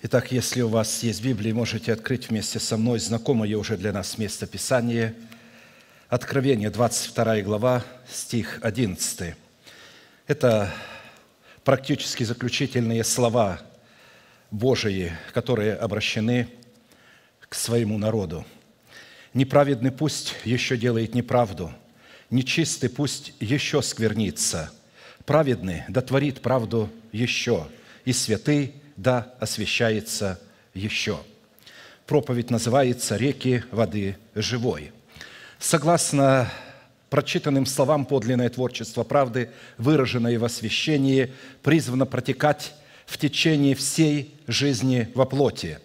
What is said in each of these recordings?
Итак, если у вас есть Библия, можете открыть вместе со мной знакомое уже для нас место Писания. Откровение, 22 глава, стих 11. Это практически заключительные слова Божии, которые обращены к своему народу. «Неправедный пусть еще делает неправду, нечистый пусть еще сквернится, праведный дотворит правду еще, и святый – да освящается еще». Проповедь называется «Реки воды живой». Согласно прочитанным словам, подлинное творчество правды, выраженное в освящении, призвано протекать в течение всей жизни во плоти.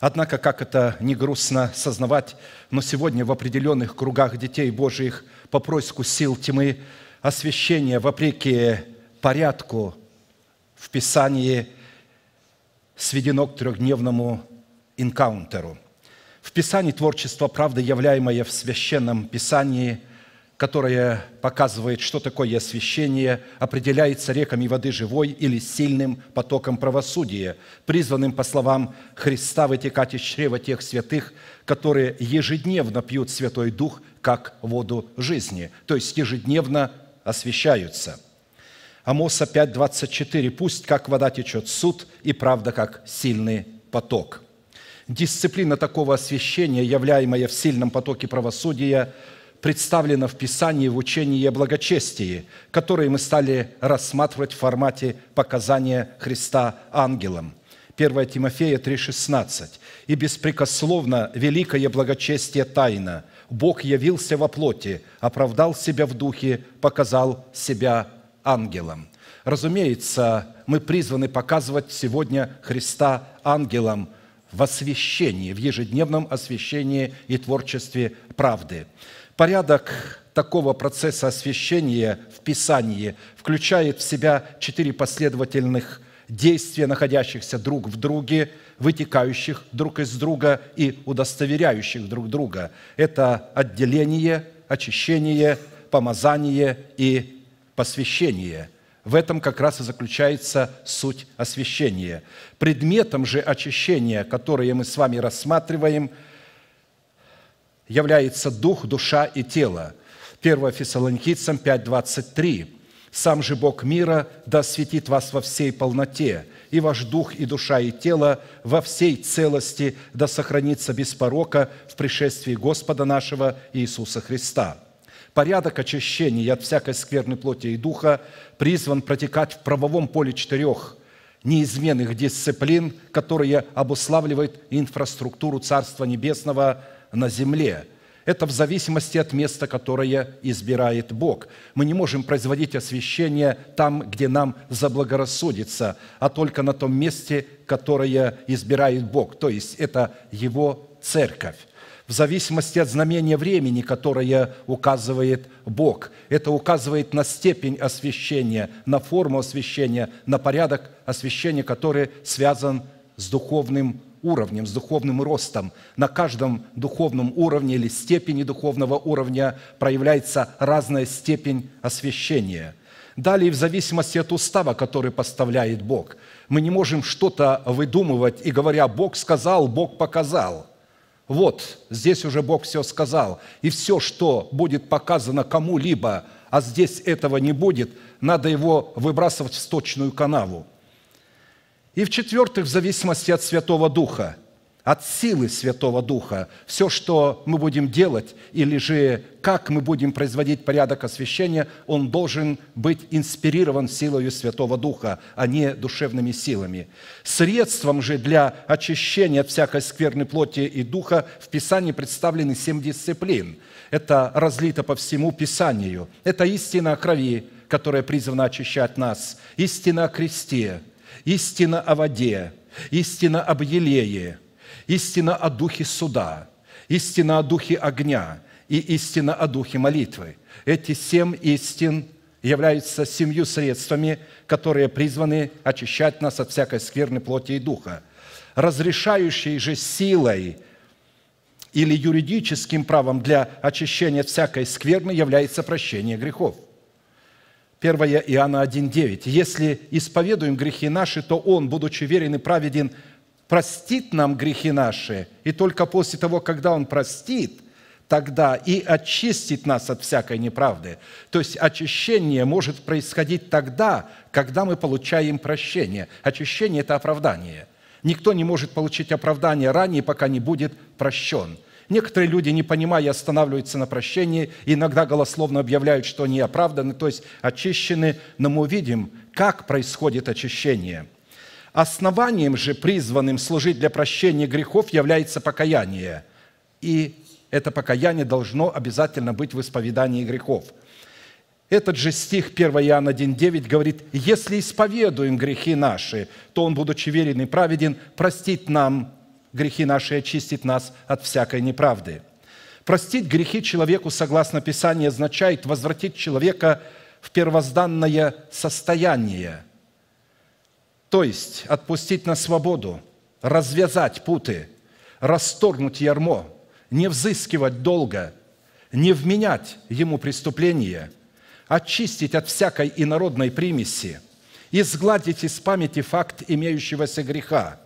Однако, как это не грустно сознавать, но сегодня в определенных кругах детей Божьих по происку сил тьмы освящение, вопреки порядку в Писании – сведено к трехдневному инкаунтеру. В Писании творчество правды, являемое в Священном Писании, которое показывает, что такое освящение, определяется реками воды живой или сильным потоком правосудия, призванным, по словам Христа, вытекать из чрева тех святых, которые ежедневно пьют Святой Дух как воду жизни, то есть ежедневно освящаются – Амоса 5:24. «Пусть как вода течет суд, и правда как сильный поток». Дисциплина такого освящения, являемая в сильном потоке правосудия, представлена в Писании в учении о благочестии, которые мы стали рассматривать в формате показания Христа ангелам. 1 Тимофея 3,16. «И беспрекословно великое благочестие тайна. Бог явился во плоти, оправдал себя в духе, показал себя ангелом. Разумеется, мы призваны показывать сегодня Христа ангелом в освящении, в ежедневном освящении и творчестве правды. Порядок такого процесса освящения в Писании включает в себя четыре последовательных действия, находящихся друг в друге, вытекающих друг из друга и удостоверяющих друг друга. Это отделение, очищение, помазание и посвящение. В этом как раз и заключается суть освящения. Предметом же очищения, которое мы с вами рассматриваем, является дух, душа и тело. 1 Фессалоникийцам 5:23. «Сам же Бог мира да осветит вас во всей полноте, и ваш дух, и душа, и тело во всей целости да сохранится без порока в пришествии Господа нашего Иисуса Христа» порядок очищения от всякой скверной плоти и духа призван протекать в правовом поле четырех неизменных дисциплин, которые обуславливают инфраструктуру Царства Небесного на земле. Это в зависимости от места, которое избирает Бог. Мы не можем производить освящение там, где нам заблагорассудится, а только на том месте, которое избирает Бог, то есть это Его церковь в зависимости от знамения времени, которое указывает Бог. Это указывает на степень освящения, на форму освящения, на порядок освящения, который связан с духовным уровнем, с духовным ростом. На каждом духовном уровне или степени духовного уровня проявляется разная степень освящения. Далее, в зависимости от устава, который поставляет Бог, мы не можем что-то выдумывать и говоря «Бог сказал», «Бог показал» вот, здесь уже Бог все сказал, и все, что будет показано кому-либо, а здесь этого не будет, надо его выбрасывать в сточную канаву. И в-четвертых, в зависимости от Святого Духа – от силы Святого Духа все, что мы будем делать, или же как мы будем производить порядок освящения, он должен быть инспирирован силою Святого Духа, а не душевными силами. Средством же для очищения от всякой скверной плоти и духа в Писании представлены семь дисциплин. Это разлито по всему Писанию. Это истина о крови, которая призвана очищать нас, истина о кресте, истина о воде, истина об елее – истина о духе суда, истина о духе огня и истина о духе молитвы. Эти семь истин являются семью средствами, которые призваны очищать нас от всякой скверны плоти и духа. Разрешающей же силой или юридическим правом для очищения всякой скверны является прощение грехов – 1 Иоанна 1,9. «Если исповедуем грехи наши, то Он, будучи верен и праведен, простит нам грехи наши, и только после того, когда Он простит, тогда и очистит нас от всякой неправды. То есть очищение может происходить тогда, когда мы получаем прощение. Очищение – это оправдание. Никто не может получить оправдание ранее, пока не будет прощен. Некоторые люди, не понимая, останавливаются на прощении, иногда голословно объявляют, что они оправданы, то есть очищены, но мы увидим, как происходит очищение – Основанием же, призванным служить для прощения грехов, является покаяние. И это покаяние должно обязательно быть в исповедании грехов. Этот же стих 1 Иоанна 1,9 говорит, «Если исповедуем грехи наши, то Он, будучи верен и праведен, простит нам грехи наши и очистит нас от всякой неправды». Простить грехи человеку, согласно Писанию, означает возвратить человека в первозданное состояние – то есть отпустить на свободу, развязать путы, расторгнуть ярмо, не взыскивать долга, не вменять ему преступление, очистить от всякой инородной примеси, изгладить из памяти факт имеющегося греха,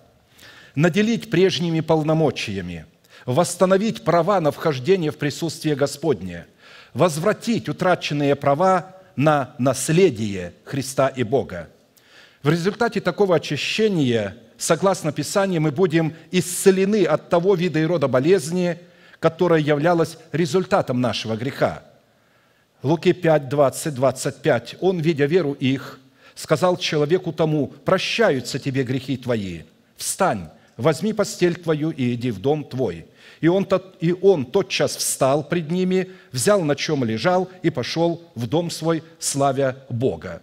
наделить прежними полномочиями, восстановить права на вхождение в присутствие Господне, возвратить утраченные права на наследие Христа и Бога – в результате такого очищения, согласно Писанию, мы будем исцелены от того вида и рода болезни, которая являлась результатом нашего греха. Луки 5, 20, 25. «Он, видя веру их, сказал человеку тому, прощаются тебе грехи твои, встань, возьми постель твою и иди в дом твой». И он, тот, и он тотчас встал пред ними, взял, на чем лежал, и пошел в дом свой, славя Бога.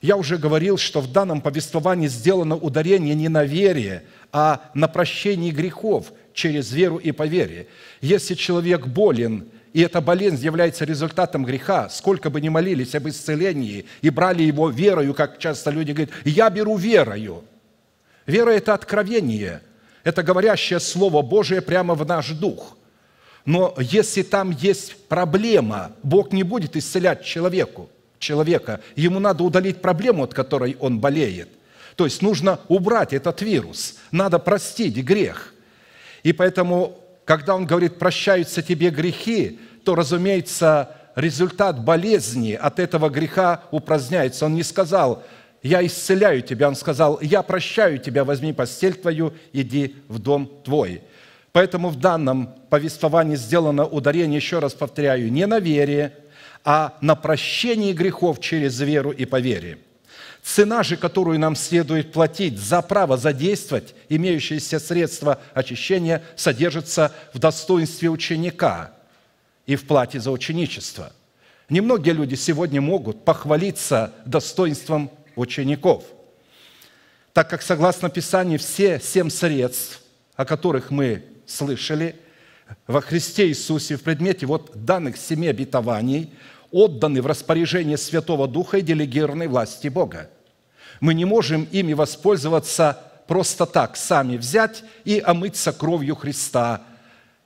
Я уже говорил, что в данном повествовании сделано ударение не на вере, а на прощении грехов через веру и поверие. Если человек болен, и эта болезнь является результатом греха, сколько бы ни молились об исцелении и брали его верою, как часто люди говорят, «я беру верою». Вера – это откровение, это говорящее Слово Божие прямо в наш дух. Но если там есть проблема, Бог не будет исцелять человеку – человека. Ему надо удалить проблему, от которой он болеет. То есть нужно убрать этот вирус, надо простить грех. И поэтому, когда он говорит «прощаются тебе грехи», то, разумеется, результат болезни от этого греха упраздняется. Он не сказал «я исцеляю тебя», он сказал «я прощаю тебя, возьми постель твою, иди в дом твой». Поэтому в данном повествовании сделано ударение, еще раз повторяю, не на вере – а на прощение грехов через веру и по Цена же, которую нам следует платить за право задействовать имеющиеся средства очищения, содержится в достоинстве ученика и в плате за ученичество. Немногие люди сегодня могут похвалиться достоинством учеников, так как, согласно Писанию, все семь средств, о которых мы слышали – во Христе Иисусе в предмете вот данных семи обетований отданы в распоряжение Святого Духа и делегированной власти Бога. Мы не можем ими воспользоваться просто так, сами взять и омыться кровью Христа,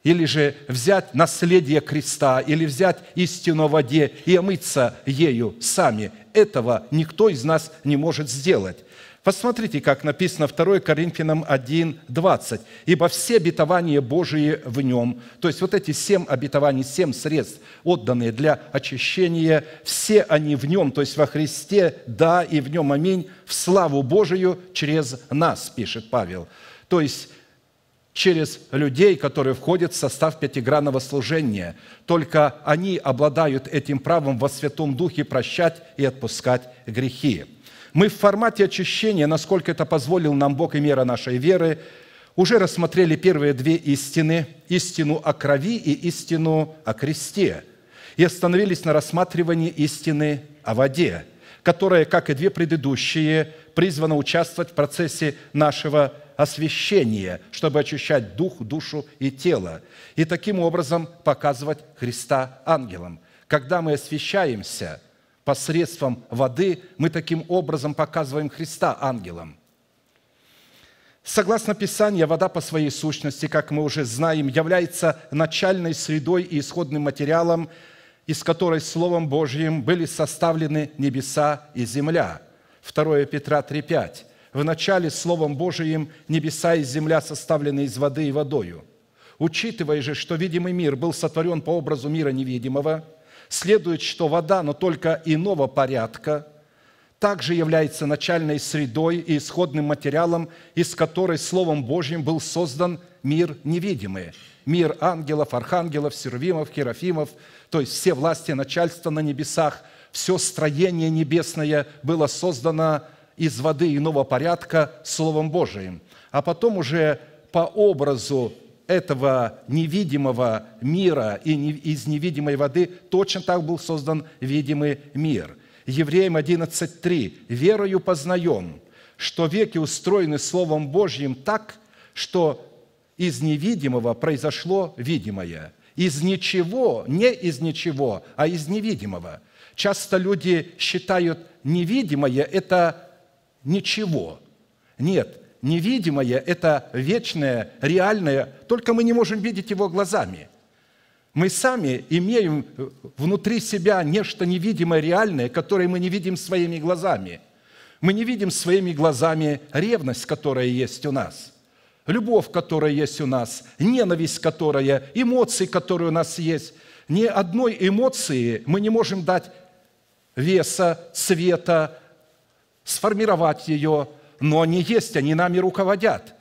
или же взять наследие Христа, или взять истину в воде и омыться ею сами. Этого никто из нас не может сделать. Посмотрите, как написано 2 Коринфянам 1, 20. «Ибо все обетования Божии в нем». То есть вот эти семь обетований, семь средств, отданные для очищения, все они в нем, то есть во Христе, да, и в нем, аминь, в славу Божию через нас, пишет Павел. То есть через людей, которые входят в состав пятигранного служения. Только они обладают этим правом во Святом Духе прощать и отпускать грехи. Мы в формате очищения, насколько это позволил нам Бог и мера нашей веры, уже рассмотрели первые две истины – истину о крови и истину о кресте, и остановились на рассматривании истины о воде, которая, как и две предыдущие, призвана участвовать в процессе нашего освящения, чтобы очищать дух, душу и тело, и таким образом показывать Христа ангелам. Когда мы освящаемся – посредством воды, мы таким образом показываем Христа ангелам. Согласно Писанию, вода по своей сущности, как мы уже знаем, является начальной средой и исходным материалом, из которой Словом Божьим были составлены небеса и земля. 2 Петра 3,5. В начале Словом Божиим небеса и земля составлены из воды и водою. Учитывая же, что видимый мир был сотворен по образу мира невидимого – следует, что вода, но только иного порядка, также является начальной средой и исходным материалом, из которой Словом Божьим был создан мир невидимый, мир ангелов, архангелов, сервимов, херафимов, то есть все власти начальства на небесах, все строение небесное было создано из воды иного порядка Словом Божиим. А потом уже по образу этого невидимого мира и из невидимой воды точно так был создан видимый мир. Евреям 11.3. «Верою познаем, что веки устроены Словом Божьим так, что из невидимого произошло видимое, из ничего, не из ничего, а из невидимого». Часто люди считают невидимое – это ничего. Нет, невидимое – это вечное, реальное, только мы не можем видеть его глазами. Мы сами имеем внутри себя нечто невидимое, реальное, которое мы не видим своими глазами. Мы не видим своими глазами ревность, которая есть у нас – любовь, которая есть у нас, ненависть, которая, эмоции, которые у нас есть. Ни одной эмоции мы не можем дать веса, цвета, сформировать ее, но они есть, они нами руководят.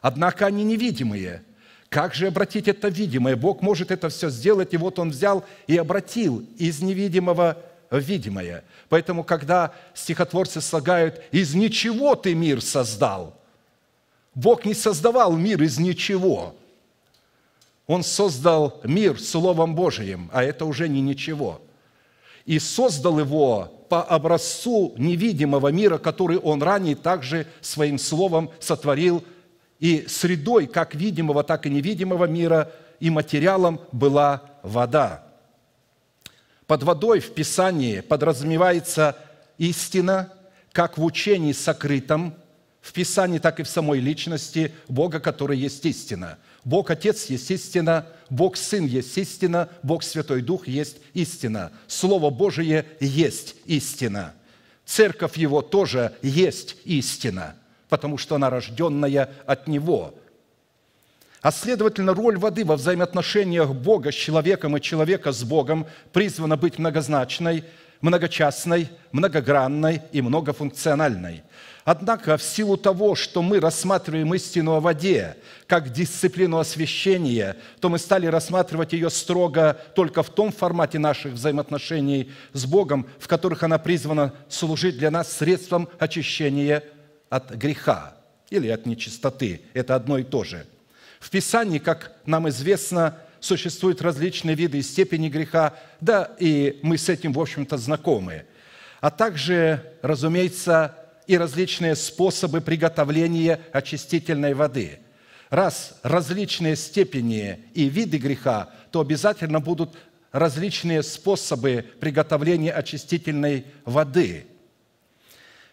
Однако они невидимые. Как же обратить это видимое? Бог может это все сделать, и вот Он взял и обратил из невидимого в видимое. Поэтому, когда стихотворцы слагают «из ничего ты мир создал», Бог не создавал мир из ничего. Он создал мир Словом Божиим, а это уже не ничего. И создал его по образцу невидимого мира, который Он ранее также своим словом сотворил, и средой как видимого, так и невидимого мира и материалом была вода. Под водой в Писании подразумевается истина, как в учении сокрытом, в Писании, так и в самой личности Бога, который есть истина – Бог Отец есть истина, Бог Сын есть истина, Бог Святой Дух есть истина. Слово Божие есть истина. Церковь Его тоже есть истина, потому что она рожденная от Него. А следовательно, роль воды во взаимоотношениях Бога с человеком и человека с Богом призвана быть многозначной, многочастной, многогранной и многофункциональной – Однако в силу того, что мы рассматриваем истину о воде как дисциплину освящения, то мы стали рассматривать ее строго только в том формате наших взаимоотношений с Богом, в которых она призвана служить для нас средством очищения от греха или от нечистоты. Это одно и то же. В Писании, как нам известно, существуют различные виды и степени греха, да, и мы с этим, в общем-то, знакомы. А также, разумеется, и различные способы приготовления очистительной воды. Раз различные степени и виды греха, то обязательно будут различные способы приготовления очистительной воды.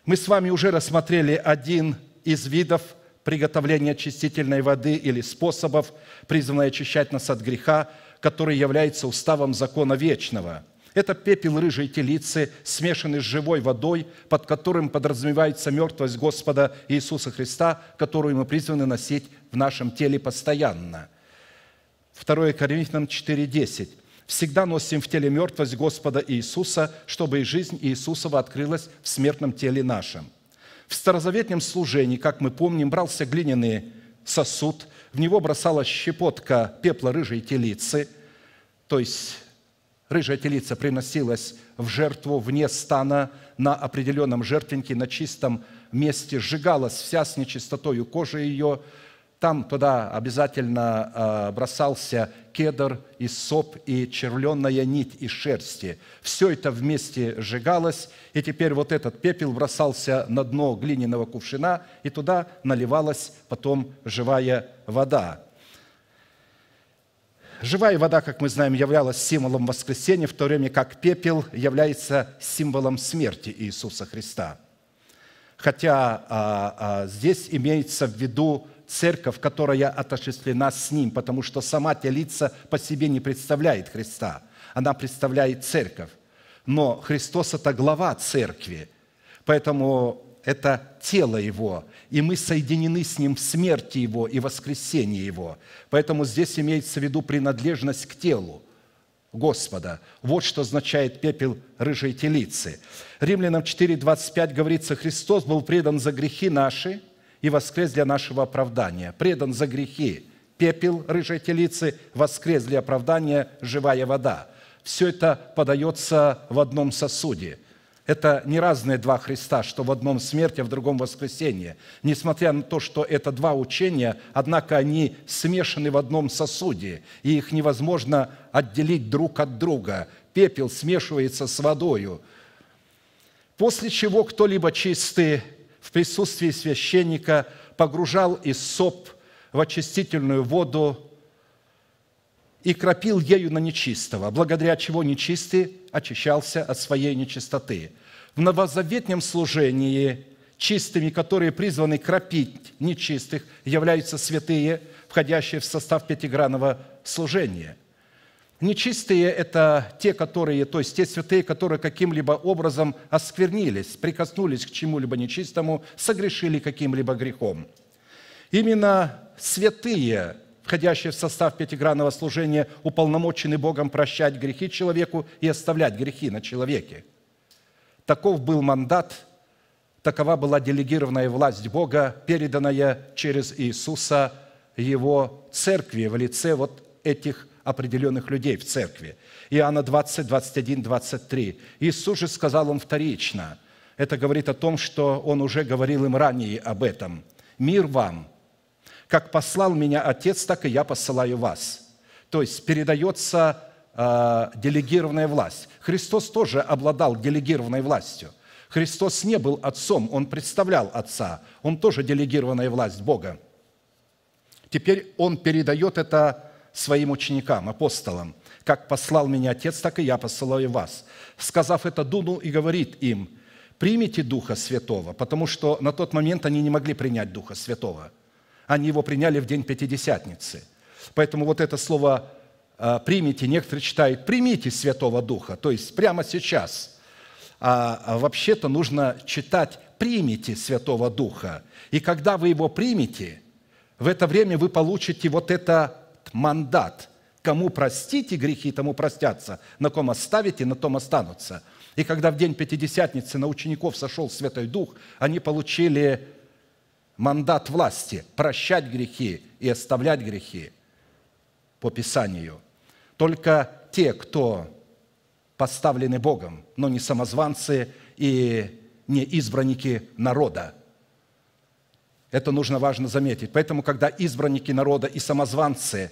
Мы с вами уже рассмотрели один из видов приготовления очистительной воды или способов, призванной очищать нас от греха, который является уставом закона вечного – это пепел рыжей телицы, смешанный с живой водой, под которым подразумевается мертвость Господа Иисуса Христа, которую мы призваны носить в нашем теле постоянно. 2 Коринфянам 4,10. «Всегда носим в теле мертвость Господа Иисуса, чтобы и жизнь Иисусова открылась в смертном теле нашем». В старозаветном служении, как мы помним, брался глиняный сосуд, в него бросалась щепотка пепла рыжей телицы, то есть рыжая телица приносилась в жертву вне стана на определенном жертвеннике, на чистом месте, сжигалась вся с нечистотою кожи ее, там туда обязательно а, бросался кедр и соп, и червленная нить из шерсти. Все это вместе сжигалось, и теперь вот этот пепел бросался на дно глиняного кувшина, и туда наливалась потом живая вода. Живая вода, как мы знаем, являлась символом воскресения, в то время как пепел является символом смерти Иисуса Христа. Хотя а, а, здесь имеется в виду церковь, которая отождествлена с Ним, потому что сама телица по себе не представляет Христа. Она представляет церковь. Но Христос – это глава церкви. Поэтому это тело Его, и мы соединены с Ним в смерти Его и воскресении Его. Поэтому здесь имеется в виду принадлежность к телу Господа. Вот что означает пепел рыжей телицы. Римлянам 4:25 говорится, «Христос был предан за грехи наши и воскрес для нашего оправдания». Предан за грехи – пепел рыжей телицы, воскрес для оправдания – живая вода. Все это подается в одном сосуде – это не разные два Христа, что в одном смерть, а в другом воскресение. Несмотря на то, что это два учения, однако они смешаны в одном сосуде, и их невозможно отделить друг от друга. Пепел смешивается с водою. После чего кто-либо чистый в присутствии священника погружал из соп в очистительную воду и кропил ею на нечистого, благодаря чего нечистый очищался от своей нечистоты. В новозаветнем служении чистыми, которые призваны кропить нечистых, являются святые, входящие в состав пятигранного служения. Нечистые – это те, которые, то есть те святые, которые каким-либо образом осквернились, прикоснулись к чему-либо нечистому, согрешили каким-либо грехом. Именно святые входящие в состав пятигранного служения, уполномочены Богом прощать грехи человеку и оставлять грехи на человеке. Таков был мандат, такова была делегированная власть Бога, переданная через Иисуса Его церкви в лице вот этих определенных людей в церкви. Иоанна 20, 21, 23. Иисус же сказал им вторично. Это говорит о том, что Он уже говорил им ранее об этом. «Мир вам, как послал меня Отец, так и я посылаю вас». То есть передается э, делегированная власть. Христос тоже обладал делегированной властью. Христос не был отцом, он представлял отца. Он тоже делегированная власть Бога. Теперь он передает это своим ученикам, апостолам. «Как послал меня Отец, так и я посылаю вас». Сказав это дунул и говорит им, «Примите Духа Святого», потому что на тот момент они не могли принять Духа Святого – они его приняли в день Пятидесятницы. Поэтому вот это слово а, «примите», некоторые читают «примите Святого Духа», то есть прямо сейчас. А, а вообще-то нужно читать «примите Святого Духа». И когда вы его примете, в это время вы получите вот этот мандат. Кому простите грехи, тому простятся. На ком оставите, на том останутся. И когда в день Пятидесятницы на учеников сошел Святой Дух, они получили мандат власти – прощать грехи и оставлять грехи по Писанию. Только те, кто поставлены Богом, но не самозванцы и не избранники народа. Это нужно важно заметить. Поэтому, когда избранники народа и самозванцы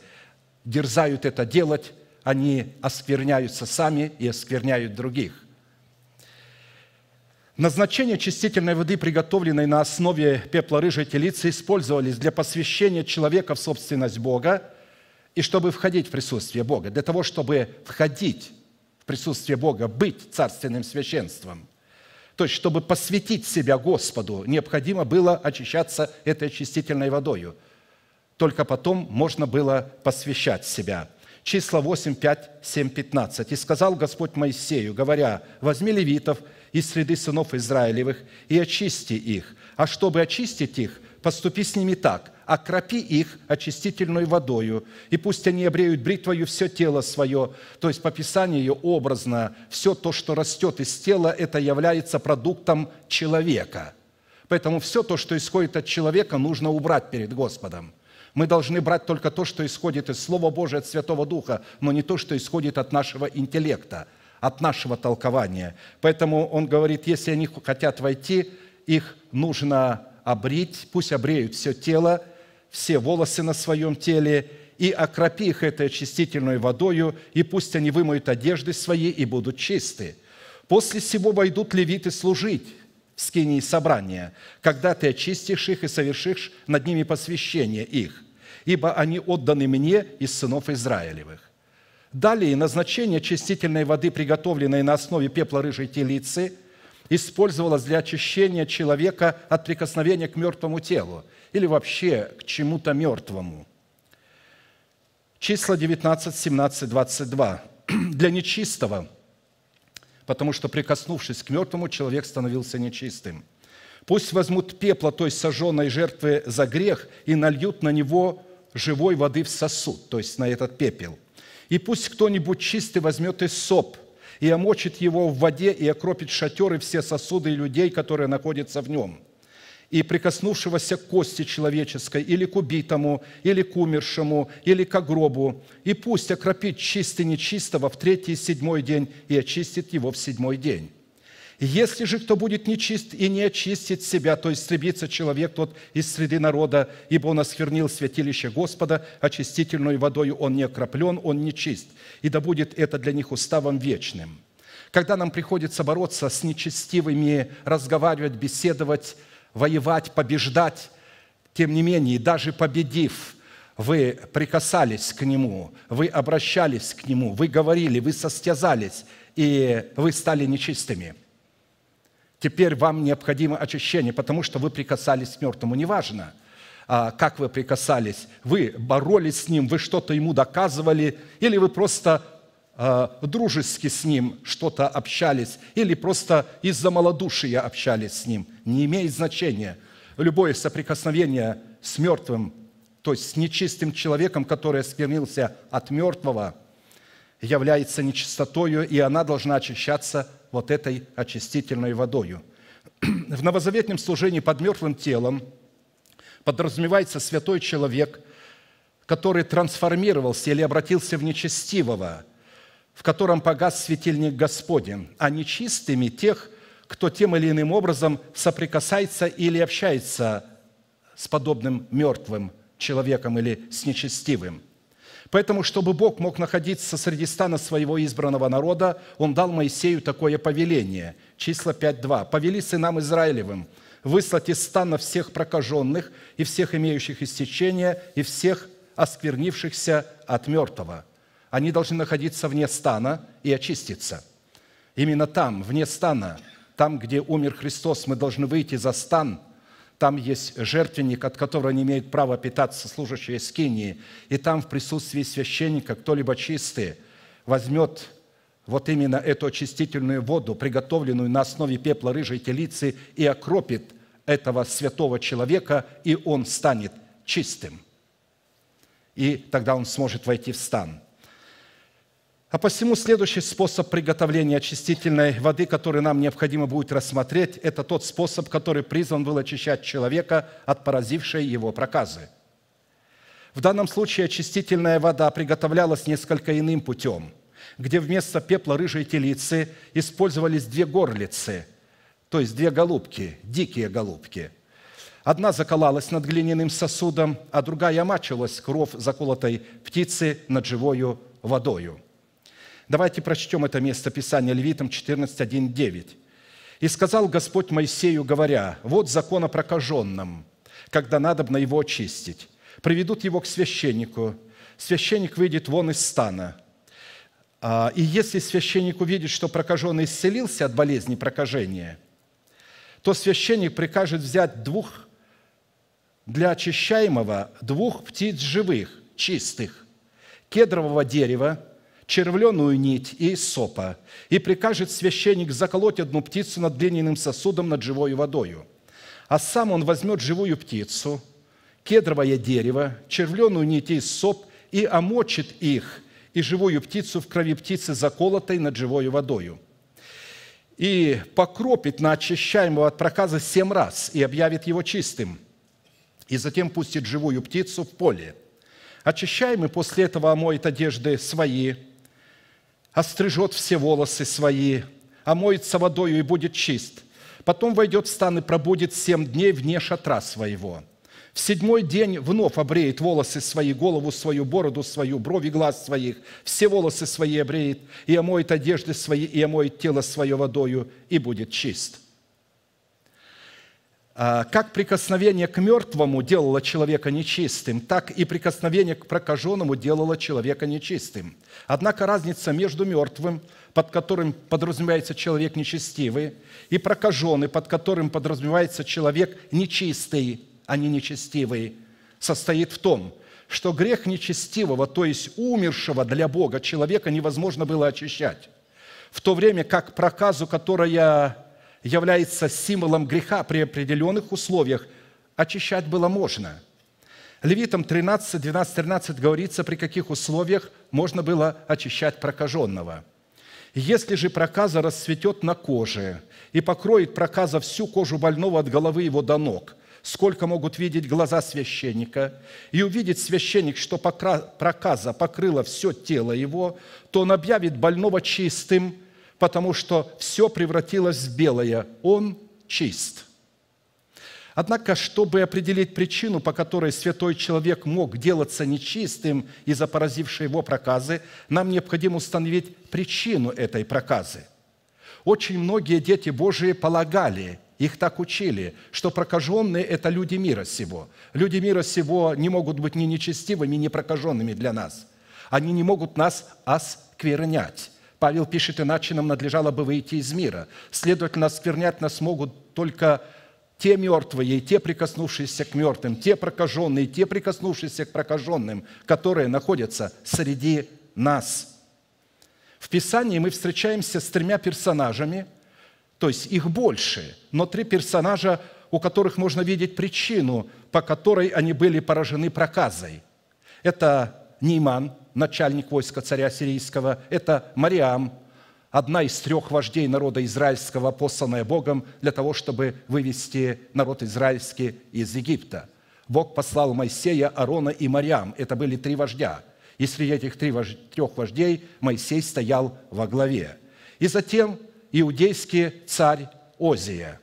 дерзают это делать, они оскверняются сами и оскверняют других. Назначение чистительной воды, приготовленной на основе пепла рыжей телицы, использовались для посвящения человека в собственность Бога и чтобы входить в присутствие Бога, для того, чтобы входить в присутствие Бога, быть царственным священством. То есть, чтобы посвятить себя Господу, необходимо было очищаться этой очистительной водою. Только потом можно было посвящать себя – числа 8, 5, 7, 15. «И сказал Господь Моисею, говоря, возьми левитов из среды сынов Израилевых и очисти их. А чтобы очистить их, поступи с ними так, окропи их очистительной водою, и пусть они обреют бритвою все тело свое». То есть по Писанию образно все то, что растет из тела, это является продуктом человека. Поэтому все то, что исходит от человека, нужно убрать перед Господом. Мы должны брать только то, что исходит из Слова Божия, от Святого Духа, но не то, что исходит от нашего интеллекта – от нашего толкования. Поэтому он говорит, если они хотят войти, их нужно обрить, пусть обреют все тело, все волосы на своем теле, и окропи их этой очистительной водою, и пусть они вымоют одежды свои и будут чисты. После всего войдут левиты служить в скинии собрания, когда ты очистишь их и совершишь над ними посвящение их, ибо они отданы мне из сынов Израилевых. Далее назначение чистительной воды, приготовленной на основе пепла рыжей телицы, использовалось для очищения человека от прикосновения к мертвому телу или вообще к чему-то мертвому. Числа 19, 17, 22. «Для нечистого, потому что, прикоснувшись к мертвому, человек становился нечистым. Пусть возьмут пепла той сожженной жертвы за грех и нальют на него живой воды в сосуд, то есть на этот пепел, и пусть кто-нибудь чистый возьмет и соп, и омочит его в воде, и окропит шатер и все сосуды и людей, которые находятся в нем. И прикоснувшегося к кости человеческой, или к убитому, или к умершему, или к гробу, и пусть окропит чистый нечистого в третий и седьмой день, и очистит его в седьмой день. Если же кто будет нечист и не очистит себя, то истребится человек тот из среды народа, ибо он осквернил святилище Господа, очистительной водою он не окроплен, он нечист, и да будет это для них уставом вечным». Когда нам приходится бороться с нечестивыми, разговаривать, беседовать, воевать, побеждать, тем не менее, даже победив, вы прикасались к Нему, вы обращались к Нему, вы говорили, вы состязались, и вы стали нечистыми – Теперь вам необходимо очищение, потому что вы прикасались к мертвому. Неважно, а, как вы прикасались. Вы боролись с ним, вы что-то ему доказывали, или вы просто а, дружески с ним что-то общались, или просто из-за малодушия общались с ним. Не имеет значения. Любое соприкосновение с мертвым, то есть с нечистым человеком, который осквернился от мертвого – является нечистотою, и она должна очищаться вот этой очистительной водою. В новозаветном служении под мертвым телом подразумевается святой человек, который трансформировался или обратился в нечестивого, в котором погас светильник Господень, а нечистыми тех, кто тем или иным образом соприкасается или общается с подобным мертвым человеком или с нечестивым – Поэтому, чтобы Бог мог находиться среди стана своего избранного народа, Он дал Моисею такое повеление. Числа 5.2. «Повели сынам Израилевым выслать из стана всех прокаженных и всех имеющих истечение и всех осквернившихся от мертвого. Они должны находиться вне стана и очиститься. Именно там, вне стана, там, где умер Христос, мы должны выйти за стан – там есть жертвенник, от которого не имеют права питаться служащие скинии, и там в присутствии священника кто-либо чистый возьмет вот именно эту очистительную воду, приготовленную на основе пепла рыжей телицы, и окропит этого святого человека, и он станет чистым. И тогда он сможет войти в стан – а посему следующий способ приготовления очистительной воды, который нам необходимо будет рассмотреть, это тот способ, который призван был очищать человека от поразившей его проказы. В данном случае очистительная вода приготовлялась несколько иным путем, где вместо пепла рыжей телицы использовались две горлицы, то есть две голубки, дикие голубки. Одна заколалась над глиняным сосудом, а другая мачилась кров заколотой птицы над живою водою – Давайте прочтем это место Писания, Левитам 14, 9. «И сказал Господь Моисею, говоря, вот закон о прокаженном, когда надобно его очистить. Приведут его к священнику, священник выйдет вон из стана. А, и если священник увидит, что прокаженный исцелился от болезни прокажения, то священник прикажет взять двух для очищаемого двух птиц живых, чистых, кедрового дерева – червленую нить и сопа, и прикажет священник заколоть одну птицу над глиняным сосудом над живою водою. А сам он возьмет живую птицу, кедровое дерево, червленую нить и соп, и омочит их, и живую птицу в крови птицы, заколотой над живою водою. И покропит на очищаемого от проказа семь раз, и объявит его чистым. И затем пустит живую птицу в поле. Очищаемый после этого омоет одежды свои, острижет все волосы свои, омоется водою и будет чист. Потом войдет в стан и пробудет семь дней вне шатра своего. В седьмой день вновь обреет волосы свои, голову свою, бороду свою, брови глаз своих, все волосы свои обреет, и омоет одежды свои, и омоет тело свое водою, и будет чист. А, как прикосновение к мертвому делало человека нечистым, так и прикосновение к прокаженному делало человека нечистым. Однако разница между мертвым, под которым подразумевается человек нечестивый, и прокаженный, под которым подразумевается человек нечистый, а не нечестивый, состоит в том, что грех нечестивого, то есть умершего для Бога человека невозможно было очищать, в то время как проказу, которая является символом греха при определенных условиях, очищать было можно. Левитам 13, 12, 13 говорится, при каких условиях можно было очищать прокаженного. «Если же проказа расцветет на коже и покроет проказа всю кожу больного от головы его до ног – сколько могут видеть глаза священника, и увидит священник, что проказа покрыла все тело его, то он объявит больного чистым, потому что все превратилось в белое. Он чист. Однако, чтобы определить причину, по которой святой человек мог делаться нечистым из-за поразившей его проказы, нам необходимо установить причину этой проказы. Очень многие дети Божии полагали, их так учили, что прокаженные – это люди мира сего. Люди мира сего не могут быть ни нечестивыми, ни прокаженными для нас. Они не могут нас осквернять. Павел пишет, иначе нам надлежало бы выйти из мира. Следовательно, осквернять нас могут только те мертвые, и те, прикоснувшиеся к мертвым, те прокаженные, и те, прикоснувшиеся к прокаженным, которые находятся среди нас. В Писании мы встречаемся с тремя персонажами, то есть их больше, но три персонажа, у которых можно видеть причину, по которой они были поражены проказой. Это Нейман – начальник войска царя сирийского, это Мариам, одна из трех вождей народа израильского, посланная Богом для того, чтобы вывести народ израильский из Египта. Бог послал Моисея, Арона и Мариам. Это были три вождя. И среди этих трех вождей Моисей стоял во главе. И затем иудейский царь Озия –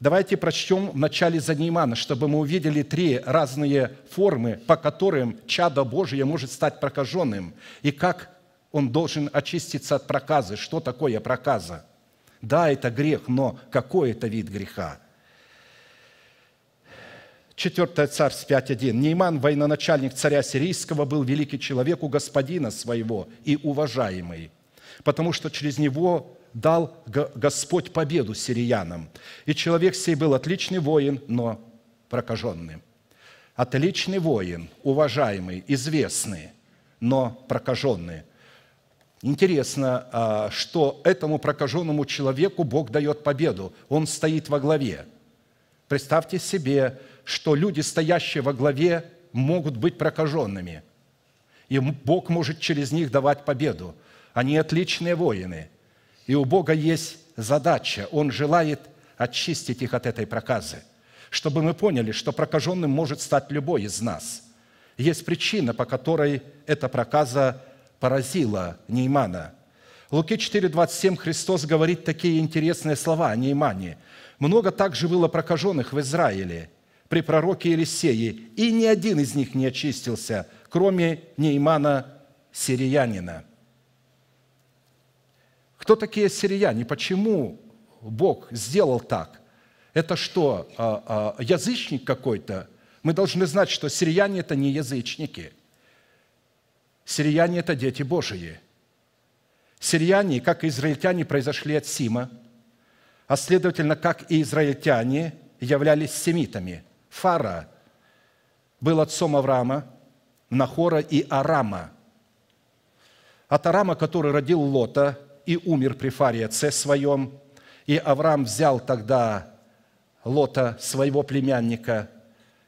Давайте прочтем в начале за Неймана, чтобы мы увидели три разные формы, по которым чадо Божие может стать прокаженным, и как он должен очиститься от проказы. Что такое проказа? Да, это грех, но какой это вид греха? 4 Царств 5.1. Нейман, военачальник царя сирийского, был великий человек у господина своего и уважаемый, потому что через него дал Господь победу сириянам. И человек сей был отличный воин, но прокаженный. Отличный воин, уважаемый, известный, но прокаженный. Интересно, а, что этому прокаженному человеку Бог дает победу. Он стоит во главе. Представьте себе, что люди, стоящие во главе, могут быть прокаженными. И Бог может через них давать победу. Они отличные воины – и у Бога есть задача. Он желает очистить их от этой проказы. Чтобы мы поняли, что прокаженным может стать любой из нас. Есть причина, по которой эта проказа поразила Неймана. Луки 4,27 Христос говорит такие интересные слова о Неймане. «Много также было прокаженных в Израиле при пророке Елисее, и ни один из них не очистился, кроме Неймана Сириянина». Кто такие сирияне? Почему Бог сделал так? Это что, а, а, язычник какой-то? Мы должны знать, что сирияне – это не язычники. Сирияне – это дети Божии. Сирияне, как и израильтяне, произошли от Сима, а следовательно, как и израильтяне, являлись семитами. Фара был отцом Авраама, Нахора и Арама. От Арама, который родил Лота – и умер при фаре отце своем. И Авраам взял тогда Лота, своего племянника,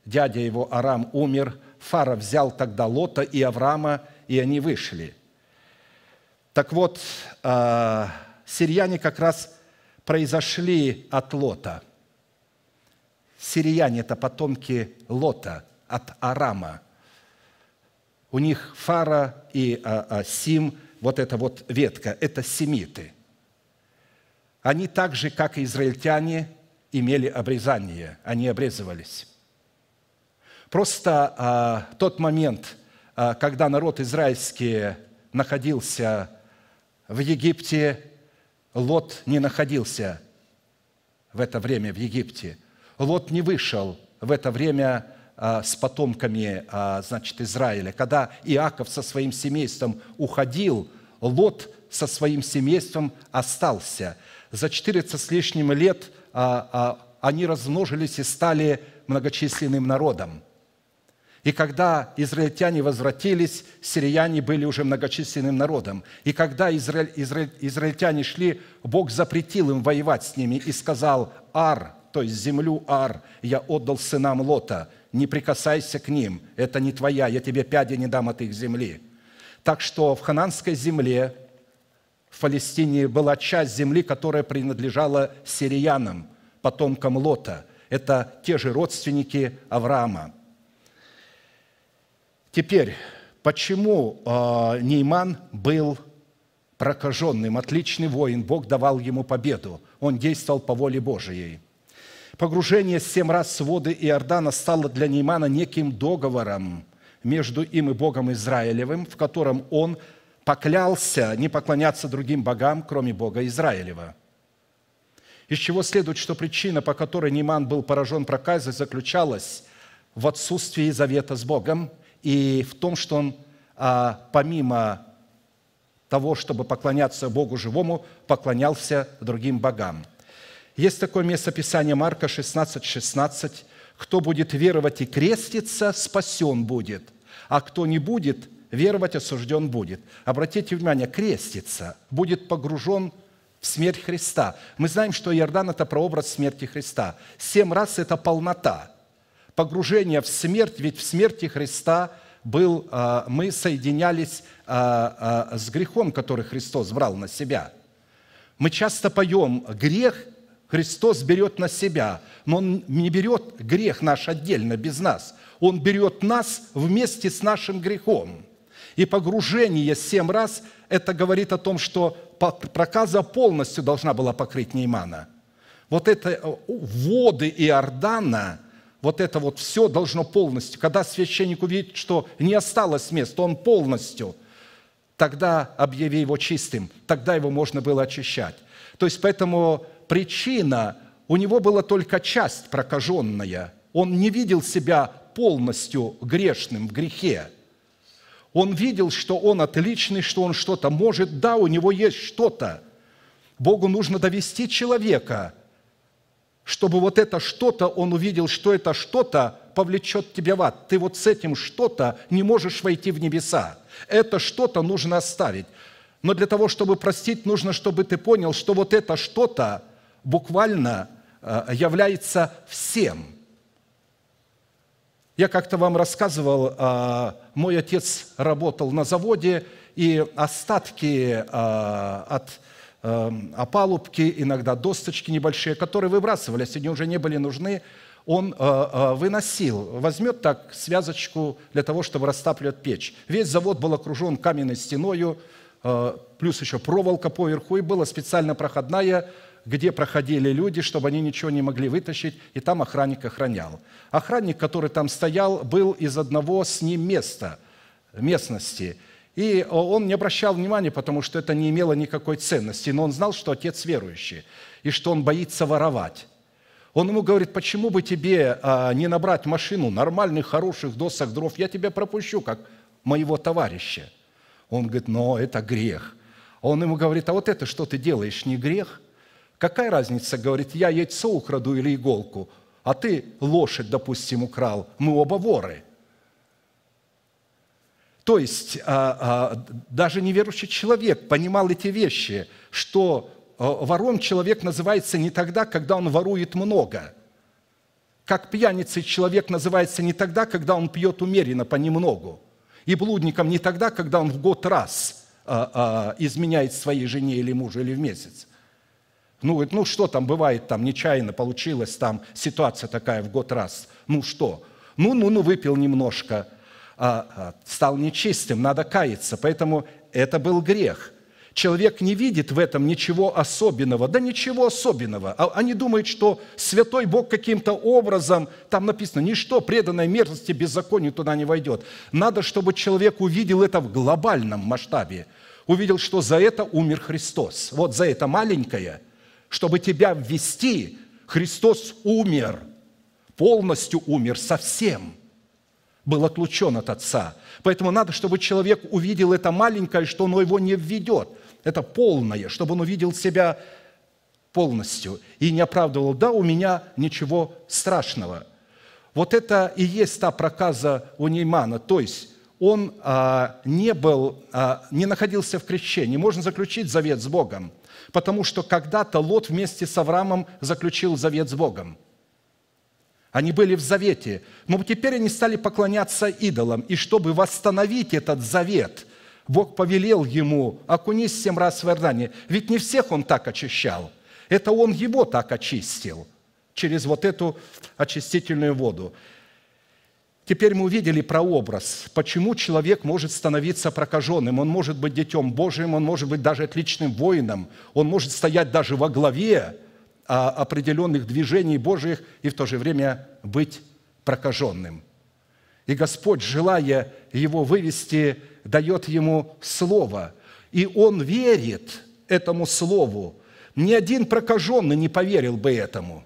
дядя его Арам умер, Фара взял тогда Лота и Авраама, и они вышли. Так вот, а, сирияне как раз произошли от Лота. Сирияне – это потомки Лота, от Арама. У них Фара и а, а, Сим – вот эта вот ветка, это семиты. Они так же, как и израильтяне, имели обрезание, они обрезывались. Просто а, тот момент, а, когда народ израильский находился в Египте, Лот не находился в это время в Египте. Лот не вышел в это время а, с потомками а, значит, Израиля. Когда Иаков со своим семейством уходил, Лот со своим семейством остался. За 14 с лишним лет а, они размножились и стали многочисленным народом. И когда израильтяне возвратились, сирияне были уже многочисленным народом. И когда израиль, израиль, израильтяне шли, Бог запретил им воевать с ними и сказал, «Ар, то есть землю Ар, я отдал сынам Лота. Не прикасайся к ним, это не твоя, я тебе пяди не дам от их земли». Так что в хананской земле, в Палестине, была часть земли, которая принадлежала сириянам, потомкам Лота. Это те же родственники Авраама. Теперь, почему э, Нейман был прокаженным, отличный воин, Бог давал ему победу, он действовал по воле Божией – Погружение семь раз с воды Иордана стало для Неймана неким договором между им и Богом Израилевым, в котором он поклялся не поклоняться другим богам, кроме Бога Израилева. Из чего следует, что причина, по которой Неман был поражен проказой, заключалась в отсутствии завета с Богом и в том, что он а, помимо того, чтобы поклоняться Богу живому, поклонялся другим богам. Есть такое местописание Марка 16, 16. «Кто будет веровать и креститься, спасен будет, а кто не будет веровать, осужден будет». Обратите внимание, креститься будет погружен в смерть Христа. Мы знаем, что Иордан – это прообраз смерти Христа. Семь раз – это полнота. Погружение в смерть, ведь в смерти Христа был, э, мы соединялись э, э, с грехом, который Христос брал на себя. Мы часто поем «грех Христос берет на себя, но Он не берет грех наш отдельно, без нас. Он берет нас вместе с нашим грехом. И погружение семь раз, это говорит о том, что проказа полностью должна была покрыть Неймана. Вот это э, воды Иордана, вот это вот все должно полностью. Когда священник увидит, что не осталось места, он полностью, тогда объяви его чистым, тогда его можно было очищать. То есть поэтому причина, у него была только часть прокаженная. Он не видел себя полностью грешным в грехе. Он видел, что он отличный, что он что-то может. Да, у него есть что-то. Богу нужно довести человека, чтобы вот это что-то, он увидел, что это что-то повлечет тебя в ад. Ты вот с этим что-то не можешь войти в небеса. Это что-то нужно оставить. Но для того, чтобы простить, нужно, чтобы ты понял, что вот это что-то – буквально э, является всем. Я как-то вам рассказывал, э, мой отец работал на заводе, и остатки э, от опалубки, иногда досточки небольшие, которые выбрасывались, они уже не были нужны, он выносил, возьмет так связочку для того, чтобы растапливать печь. Весь завод был окружен каменной стеною, плюс еще проволока поверху, и была специально проходная где проходили люди, чтобы они ничего не могли вытащить, и там охранник охранял. Охранник, который там стоял, был из одного с ним места, местности. И э, он не обращал внимания, потому что это не имело никакой ценности, но он знал, что отец верующий, и что он боится воровать. Он ему говорит, почему бы тебе а, не набрать машину нормальных, хороших досок, дров, я тебя пропущу, как моего товарища. Он говорит, но это грех. Он ему говорит, а вот это что ты делаешь, не грех? Какая разница, говорит, я яйцо украду или иголку, а ты лошадь, допустим, украл. Мы оба воры. То есть а, а, даже неверующий человек понимал эти вещи, что а, вором человек называется не тогда, когда он ворует много, как пьяницей человек называется не тогда, когда он пьет умеренно, понемногу, и блудником не тогда, когда он в год раз изменяет своей жене или мужу или в месяц. Ну, говорит, ну что там бывает, там нечаянно получилась там ситуация такая в год раз. Ну что? Ну, ну, ну, выпил немножко, а, а, стал нечистым, надо каяться. Поэтому это был грех. Человек не видит в этом ничего особенного. Да ничего особенного. А они думают, что святой Бог каким-то образом, там написано, ничто преданной мерзости беззаконию туда не войдет. Надо, чтобы человек увидел это в глобальном масштабе. Увидел, что за это умер Христос. Вот за это маленькое – чтобы тебя ввести, Христос умер, полностью умер совсем, был отлучен от Отца. Поэтому надо, чтобы человек увидел это маленькое, что оно его не введет. Это полное, чтобы он увидел себя полностью и не оправдывал, да, у меня ничего страшного. Вот это и есть та проказа у Неймана, то есть он а, не был, а, не находился в крещении. Можно заключить завет с Богом, потому что когда-то Лот вместе с Авраамом заключил завет с Богом. Они были в завете, но теперь они стали поклоняться идолам. И чтобы восстановить этот завет, Бог повелел ему, окунись семь раз в Иордане. Ведь не всех он так очищал. Это он его так очистил через вот эту очистительную воду. Теперь мы увидели прообраз, почему человек может становиться прокаженным. Он может быть детем Божиим, он может быть даже отличным воином, он может стоять даже во главе а, определенных движений Божьих и в то же время быть прокаженным. И Господь, желая его вывести, дает ему слово. И он верит этому слову. Ни один прокаженный не поверил бы этому.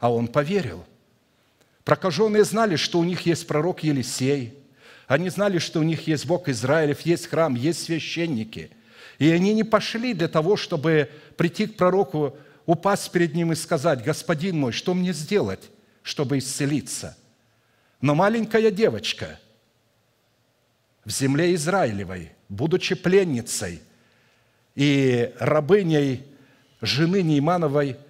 А он поверил – Прокаженные знали, что у них есть пророк Елисей. Они знали, что у них есть Бог Израилев, есть храм, есть священники. И они не пошли для того, чтобы прийти к пророку, упасть перед ним и сказать, «Господин мой, что мне сделать, чтобы исцелиться?» Но маленькая девочка в земле Израилевой, будучи пленницей и рабыней жены Неймановой –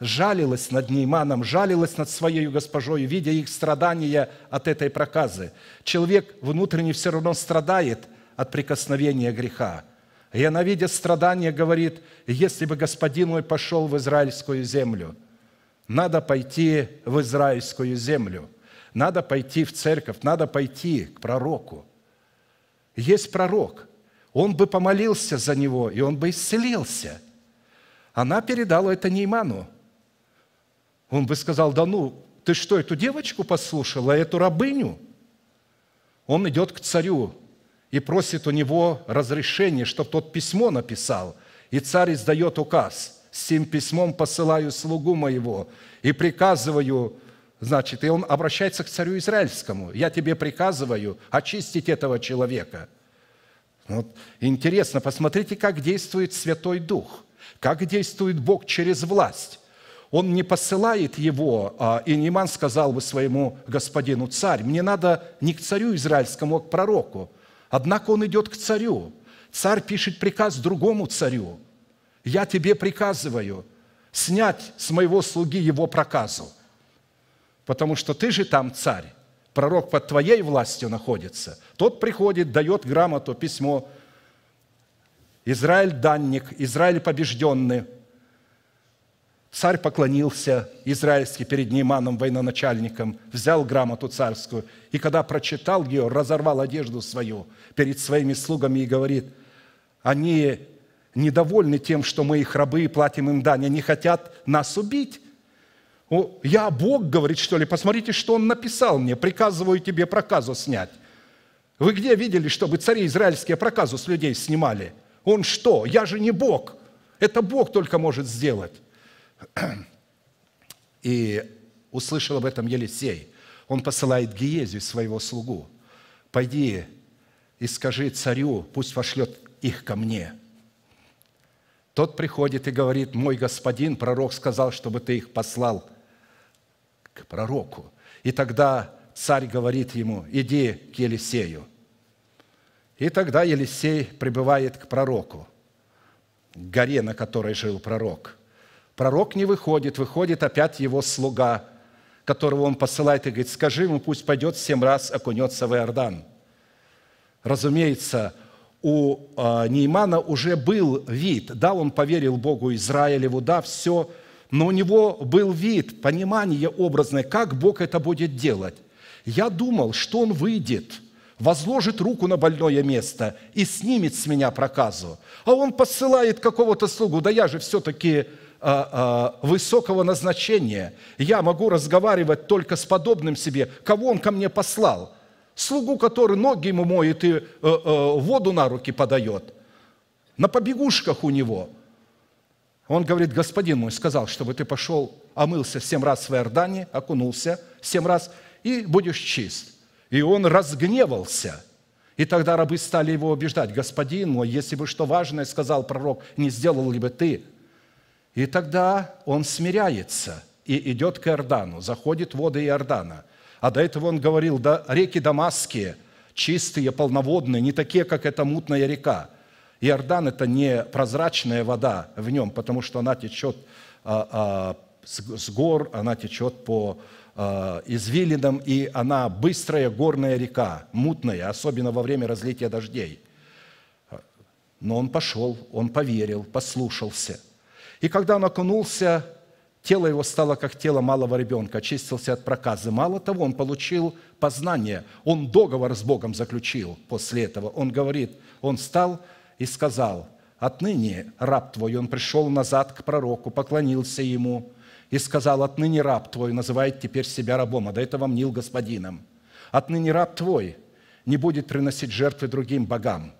жалилась над Нейманом, жалилась над своей госпожой, видя их страдания от этой проказы. Человек внутренне все равно страдает от прикосновения греха. И она, видя страдания, говорит, если бы господин мой пошел в израильскую землю, надо пойти в израильскую землю, надо пойти в церковь, надо пойти к пророку. Есть пророк, он бы помолился за него, и он бы исцелился. Она передала это Нейману – он бы сказал, да ну, ты что, эту девочку послушала, эту рабыню? Он идет к царю и просит у него разрешения, чтобы тот письмо написал. И царь издает указ. С тем письмом посылаю слугу моего и приказываю, значит, и он обращается к царю израильскому. Я тебе приказываю очистить этого человека. Вот. Интересно, посмотрите, как действует Святой Дух, как действует Бог через власть. Он не посылает его, а, и Нейман сказал бы своему господину, «Царь, мне надо не к царю израильскому, а к пророку». Однако он идет к царю. Царь пишет приказ другому царю. «Я тебе приказываю снять с моего слуги его проказу, потому что ты же там царь, пророк под твоей властью находится». Тот приходит, дает грамоту, письмо. Израиль данник, Израиль побежденный – Царь поклонился израильский перед Нейманом, военачальником, взял грамоту царскую, и когда прочитал ее, разорвал одежду свою перед своими слугами и говорит, они недовольны тем, что мы их рабы и платим им дань, они хотят нас убить. я Бог, говорит, что ли, посмотрите, что он написал мне, приказываю тебе проказу снять. Вы где видели, чтобы цари израильские проказу с людей снимали? Он что? Я же не Бог. Это Бог только может сделать. И услышал об этом Елисей. Он посылает Гиезию, своего слугу. «Пойди и скажи царю, пусть пошлет их ко мне». Тот приходит и говорит, «Мой господин, пророк сказал, чтобы ты их послал к пророку». И тогда царь говорит ему, «Иди к Елисею». И тогда Елисей прибывает к пророку, к горе, на которой жил пророк. Пророк не выходит, выходит опять его слуга, которого он посылает и говорит, скажи ему, пусть пойдет семь раз, окунется в Иордан. Разумеется, у а, Неймана уже был вид. Да, он поверил Богу Израилеву, да, все, но у него был вид, понимание образное, как Бог это будет делать. Я думал, что он выйдет, возложит руку на больное место и снимет с меня проказу. А он посылает какого-то слугу, да я же все-таки а, а, высокого назначения. Я могу разговаривать только с подобным себе. Кого он ко мне послал? Слугу, который ноги ему моет и э, э, воду на руки подает. На побегушках у него. Он говорит, господин мой сказал, чтобы ты пошел, омылся семь раз в Иордане, окунулся семь раз, и будешь чист. И он разгневался – и тогда рабы стали его убеждать, «Господин мой, если бы что важное, — сказал пророк, — не сделал ли бы ты?» И тогда он смиряется и идет к Иордану, заходит в воды Иордана. А до этого он говорил, да, реки Дамасские чистые, полноводные, не такие, как эта мутная река. Иордан – это не прозрачная вода в нем, потому что она течет а, а, с гор, она течет по а, извилинам, и она быстрая горная река, мутная, особенно во время разлития дождей. Но он пошел, он поверил, послушался – и когда он окунулся, тело его стало как тело малого ребенка, очистился от проказы. Мало того, он получил познание, он договор с Богом заключил после этого. Он говорит, он встал и сказал, «Отныне раб твой». Он пришел назад к пророку, поклонился ему и сказал, «Отныне раб твой называет теперь себя рабом, а до этого мнил господином. Отныне раб твой не будет приносить жертвы другим богам,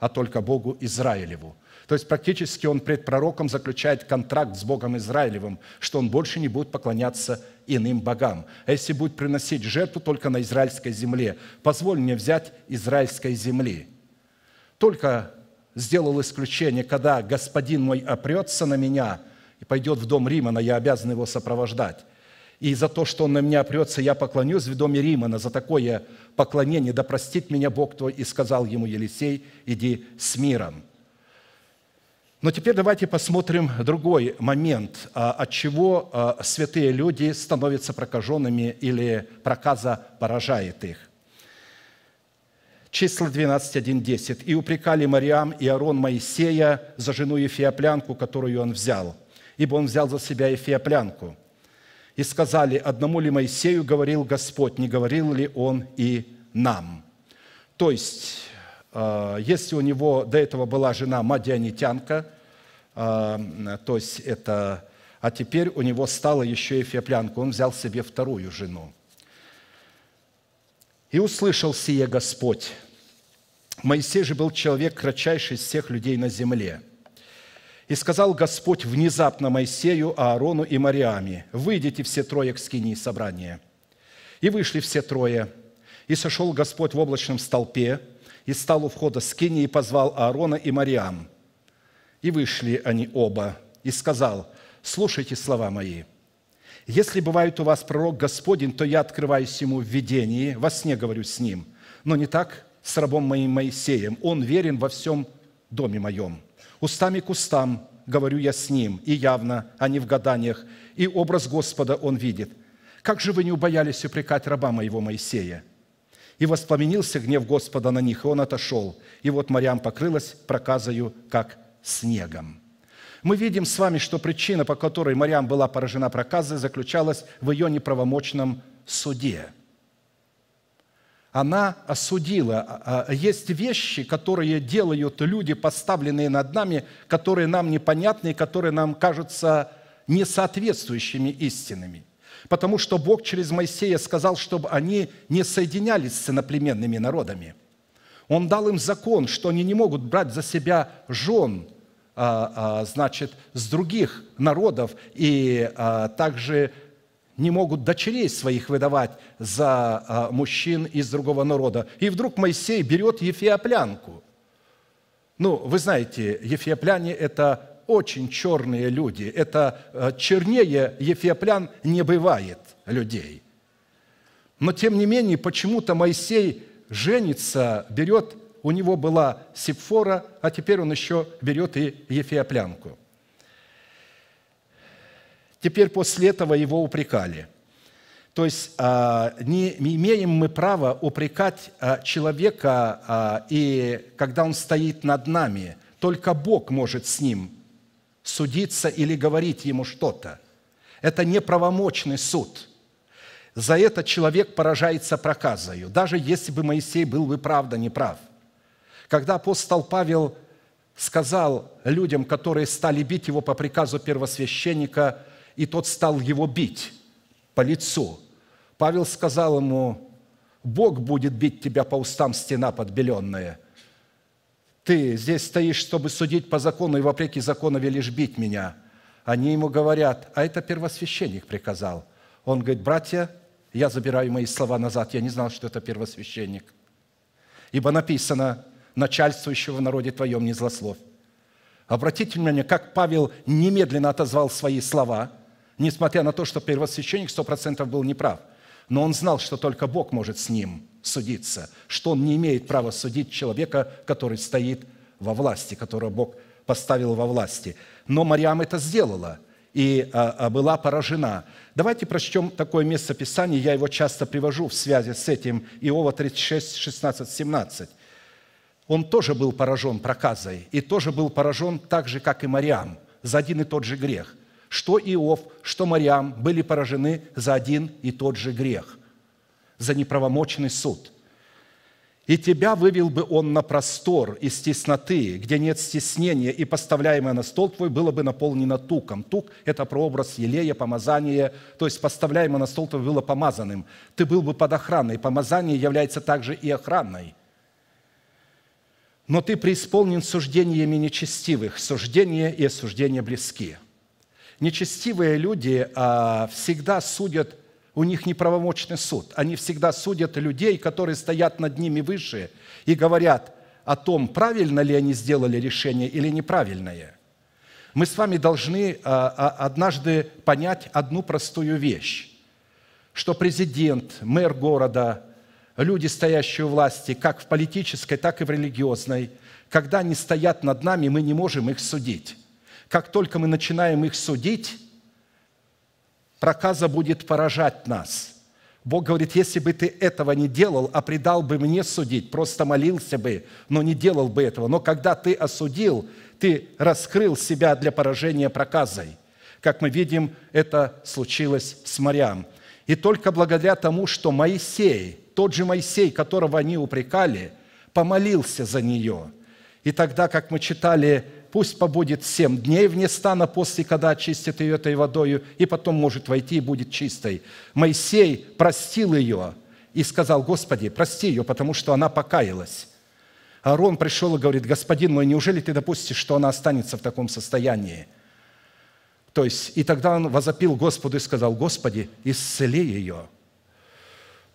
а только Богу Израилеву». То есть практически он пред пророком заключает контракт с Богом Израилевым, что он больше не будет поклоняться иным богам, а если будет приносить жертву только на израильской земле, позволь мне взять израильской земли. Только сделал исключение, когда господин мой опрется на меня и пойдет в дом Римана, я обязан его сопровождать. И за то, что он на меня опрется, я поклонюсь в доме Римана за такое поклонение. Да простит меня Бог твой. И сказал ему Елисей, иди с миром. Но теперь давайте посмотрим другой момент, а, от чего а, святые люди становятся прокаженными или проказа поражает их. Числа 12, 1, 10. «И упрекали Мариам и Арон Моисея за жену Ефеоплянку, которую он взял, ибо он взял за себя Ефеоплянку. И сказали, одному ли Моисею говорил Господь, не говорил ли он и нам». То есть а, Если у него до этого была жена мадианитянка, а, то есть это... А теперь у него стала еще и эфиоплянка, он взял себе вторую жену. «И услышал сие Господь. Моисей же был человек, кратчайший из всех людей на земле. И сказал Господь внезапно Моисею, Аарону и Мариаме, «Выйдите все трое к скинии собрания». И вышли все трое. И сошел Господь в облачном столпе, и стал у входа скини и позвал Аарона и Мариам. И вышли они оба, и сказал, «Слушайте слова мои, если бывает у вас пророк Господень, то я открываюсь ему в видении, во сне говорю с ним, но не так с рабом моим Моисеем, он верен во всем доме моем. Устами к устам говорю я с ним, и явно, а не в гаданиях, и образ Господа он видит. Как же вы не убоялись упрекать раба моего Моисея? И воспламенился гнев Господа на них, и он отошел. И вот морям покрылась проказою, как снегом». Мы видим с вами, что причина, по которой морям была поражена проказой, заключалась в ее неправомочном суде. Она осудила. А, а, есть вещи, которые делают люди, поставленные над нами, которые нам непонятны, которые нам кажутся несоответствующими истинами потому что Бог через Моисея сказал, чтобы они не соединялись с иноплеменными народами. Он дал им закон, что они не могут брать за себя жен, а, а, значит, с других народов и а, также не могут дочерей своих выдавать за мужчин из другого народа. И вдруг Моисей берет ефиоплянку. Ну, вы знаете, ефиопляние – это очень черные люди. Это э, чернее ефиоплян не бывает людей. Но тем не менее, почему-то Моисей женится, берет, у него была Сипфора, а теперь он еще берет и ефиоплянку. Теперь после этого его упрекали. То есть а, не имеем мы права упрекать а, человека, а, и когда он стоит над нами, только Бог может с ним судиться или говорить ему что-то. Это неправомочный суд. За это человек поражается проказою, даже если бы Моисей был бы правда неправ. Когда апостол Павел сказал людям, которые стали бить его по приказу первосвященника, и тот стал его бить по лицу, Павел сказал ему, «Бог будет бить тебя по устам стена подбеленная, ты здесь стоишь, чтобы судить по закону, и вопреки закону велишь бить меня». Они ему говорят, а это первосвященник приказал. Он говорит, братья, я забираю мои слова назад, я не знал, что это первосвященник. Ибо написано, начальствующего в народе твоем не злослов. Обратите внимание, как Павел немедленно отозвал свои слова, несмотря на то, что первосвященник сто процентов был неправ – но он знал, что только Бог может с ним судиться, что он не имеет права судить человека, который стоит во власти, которого Бог поставил во власти. Но Мариам это сделала и а, а, была поражена. Давайте прочтем такое место Писания, я его часто привожу в связи с этим, Иова 36, 16, 17. Он тоже был поражен проказой и тоже был поражен так же, как и Мариам, за один и тот же грех – что Иов, что Мариам были поражены за один и тот же грех, за неправомочный суд. И тебя вывел бы он на простор из тесноты, где нет стеснения, и поставляемое на стол твой было бы наполнено туком. Тук – это прообраз елея, помазания, то есть поставляемое на стол твой было помазанным. Ты был бы под охраной. Помазание является также и охраной но ты преисполнен суждениями нечестивых, суждения и осуждения близкие. Нечестивые люди а, всегда судят, у них неправомочный суд. Они всегда судят людей, которые стоят над ними выше и говорят о том, правильно ли они сделали решение или неправильное. Мы с вами должны а, а, однажды понять одну простую вещь, что президент, мэр города, люди, стоящие у власти, как в политической, так и в религиозной, когда они стоят над нами, мы не можем их судить. Как только мы начинаем их судить, проказа будет поражать нас. Бог говорит, если бы ты этого не делал, а предал бы мне судить, просто молился бы, но не делал бы этого. Но когда ты осудил, ты раскрыл себя для поражения проказой. Как мы видим, это случилось с морям. И только благодаря тому, что Моисей, тот же Моисей, которого они упрекали, помолился за нее. И тогда, как мы читали пусть побудет семь дней вне стана, после когда очистит ее этой водою, и потом может войти и будет чистой». Моисей простил ее и сказал, «Господи, прости ее, потому что она покаялась». Арон пришел и говорит, «Господин мой, неужели ты допустишь, что она останется в таком состоянии?» То есть, и тогда он возопил Господу и сказал, «Господи, исцели ее».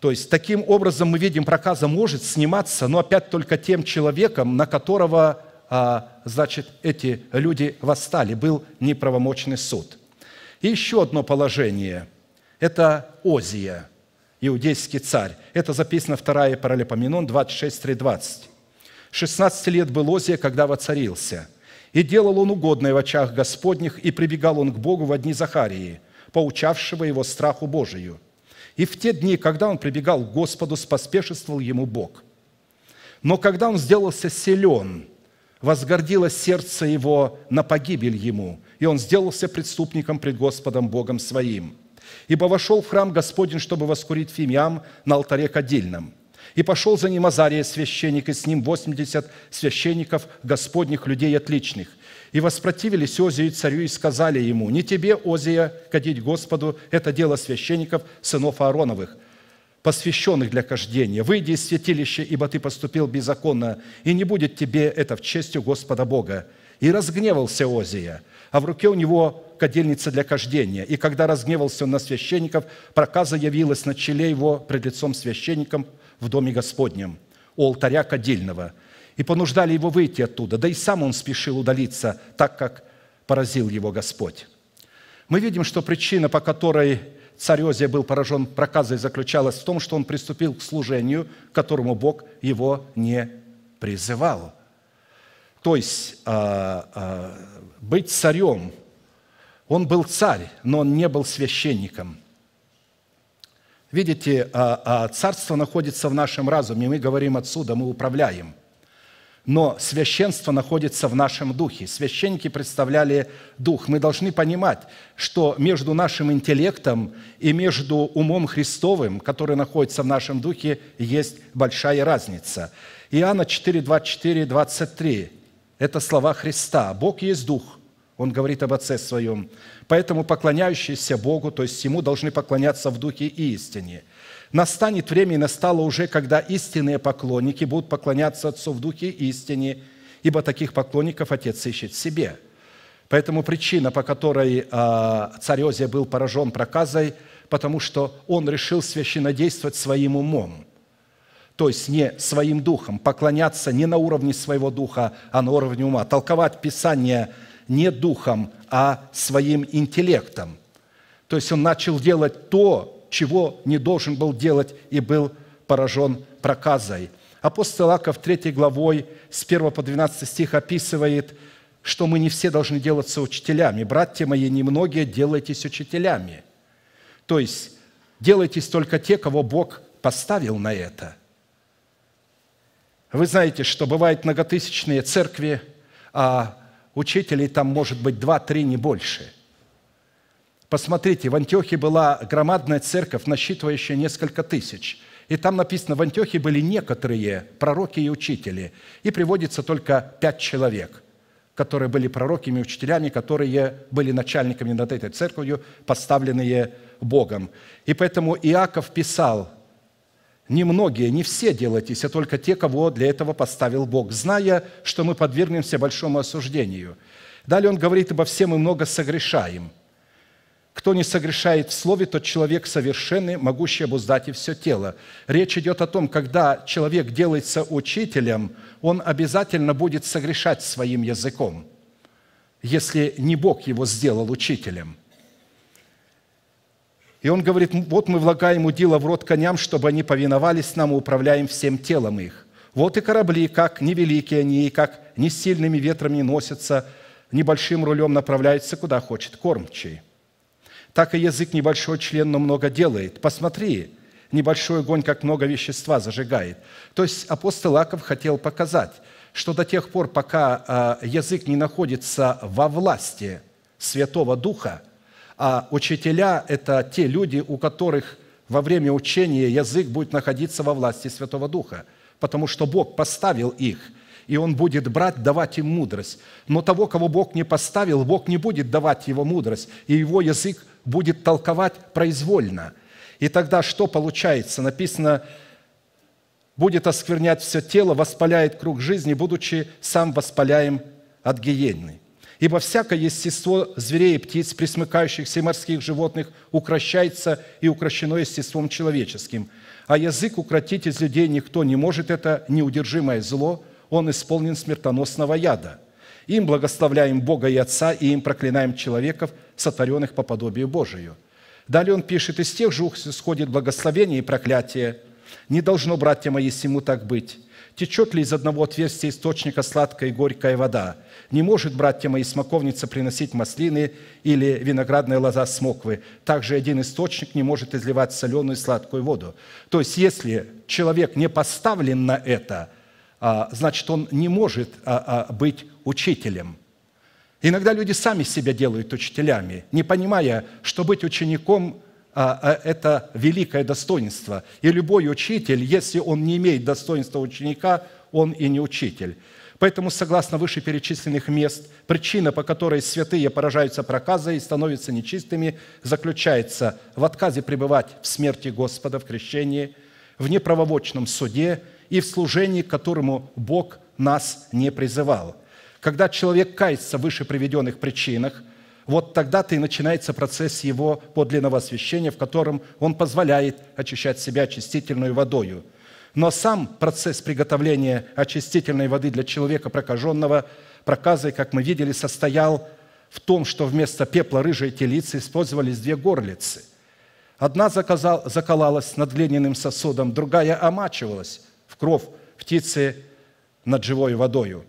То есть, таким образом мы видим, проказа может сниматься, но опять только тем человеком, на которого а, значит, эти люди восстали, был неправомочный суд. И еще одно положение – это Озия, иудейский царь. Это записано 2 Паралипоменон 26.3.20. «16 лет был Озия, когда воцарился, и делал он угодное в очах Господних, и прибегал он к Богу в одни Захарии, поучавшего его страху Божию. И в те дни, когда он прибегал к Господу, споспешествовал ему Бог. Но когда он сделался силен – возгордилось сердце его на погибель ему, и он сделался преступником пред Господом Богом своим. Ибо вошел в храм Господень, чтобы воскурить фимиам на алтаре кадильном. И пошел за ним Азария священник, и с ним восемьдесят священников Господних людей отличных. И воспротивились Озию царю и сказали ему, «Не тебе, Озия, кадить Господу, это дело священников, сынов Аароновых, посвященных для кождения. Выйди из святилища, ибо ты поступил беззаконно, и не будет тебе это в честью Господа Бога». И разгневался Озия, а в руке у него кадильница для кождения. И когда разгневался он на священников, проказа явилась на челе его пред лицом священником в доме Господнем, у алтаря кадильного. И понуждали его выйти оттуда, да и сам он спешил удалиться, так как поразил его Господь. Мы видим, что причина, по которой царь Озия был поражен проказой, заключалась в том, что он приступил к служению, к которому Бог его не призывал. То есть а, а, быть царем, он был царь, но он не был священником. Видите, а, царство находится в нашем разуме, мы говорим отсюда, мы управляем – но священство находится в нашем духе. Священники представляли дух. Мы должны понимать, что между нашим интеллектом и между умом Христовым, который находится в нашем духе, есть большая разница. Иоанна 4, 24, 23 – это слова Христа. «Бог есть дух». Он говорит об Отце Своем. «Поэтому поклоняющиеся Богу, то есть Ему, должны поклоняться в духе и истине». Настанет время и настало уже, когда истинные поклонники будут поклоняться Отцу в Духе истине, ибо таких поклонников Отец ищет себе». Поэтому причина, по которой а, царь Озия был поражен проказой, потому что он решил священно действовать своим умом, то есть не своим духом, поклоняться не на уровне своего духа, а на уровне ума, толковать Писание не духом, а своим интеллектом. То есть он начал делать то, чего не должен был делать и был поражен проказой. Апостол Аков 3 главой с 1 по 12 стих описывает, что мы не все должны делаться учителями. Братья мои, немногие делайтесь учителями. То есть делайтесь только те, кого Бог поставил на это. Вы знаете, что бывают многотысячные церкви, а учителей там может быть два-три, не больше. Посмотрите, в Антиохе была громадная церковь, насчитывающая несколько тысяч. И там написано, в Антиохе были некоторые пророки и учители. И приводится только пять человек, которые были пророками и учителями, которые были начальниками над этой церковью, поставленные Богом. И поэтому Иаков писал, Немногие, не все делайтесь, а только те, кого для этого поставил Бог, зная, что мы подвергнемся большому осуждению. Далее он говорит, обо всем мы много согрешаем – кто не согрешает в слове, тот человек совершенный, могущий обуздать и все тело. Речь идет о том, когда человек делается учителем, он обязательно будет согрешать своим языком, если не Бог его сделал учителем. И он говорит, вот мы влагаем удила в рот коням, чтобы они повиновались нам и управляем всем телом их. Вот и корабли, как невеликие они, и как не сильными ветрами носятся, небольшим рулем направляются, куда хочет кормчий – так и язык небольшой член, но много делает. Посмотри, небольшой огонь, как много вещества зажигает. То есть апостол Аков хотел показать, что до тех пор, пока а, язык не находится во власти Святого Духа, а учителя – это те люди, у которых во время учения язык будет находиться во власти Святого Духа, потому что Бог поставил их, и Он будет брать, давать им мудрость. Но того, кого Бог не поставил, Бог не будет давать его мудрость, и его язык будет толковать произвольно. И тогда что получается? Написано, будет осквернять все тело, воспаляет круг жизни, будучи сам воспаляем от гиены. Ибо всякое естество зверей и птиц, присмыкающихся и морских животных, укращается и укращено естеством человеческим. А язык укротить из людей никто не может, это неудержимое зло, он исполнен смертоносного яда – им благословляем Бога и Отца, и им проклинаем человеков, сотворенных по подобию Божию». Далее он пишет, «Из тех же ух исходит благословение и проклятие. Не должно, братья мои, сему так быть. Течет ли из одного отверстия источника сладкая и горькая вода? Не может, братья мои, смоковница приносить маслины или виноградная лоза смоквы. Также один источник не может изливать соленую и сладкую воду. То есть, если человек не поставлен на это – а, значит, он не может а, а, быть учителем. Иногда люди сами себя делают учителями, не понимая, что быть учеником – это великое достоинство. И любой учитель, если он не имеет достоинства ученика, он и не учитель. Поэтому, согласно вышеперечисленных мест, причина, по которой святые поражаются проказой и становятся нечистыми, заключается в отказе пребывать в смерти Господа в крещении, в неправовочном суде – и в служении, к которому Бог нас не призывал. Когда человек кается в выше приведенных причинах, вот тогда-то и начинается процесс его подлинного освящения, в котором он позволяет очищать себя очистительной водою. Но сам процесс приготовления очистительной воды для человека прокаженного проказой, как мы видели, состоял в том, что вместо пепла рыжей телицы использовались две горлицы. Одна закалалась заколалась над глиняным сосудом, другая омачивалась кров птицы над живой водою.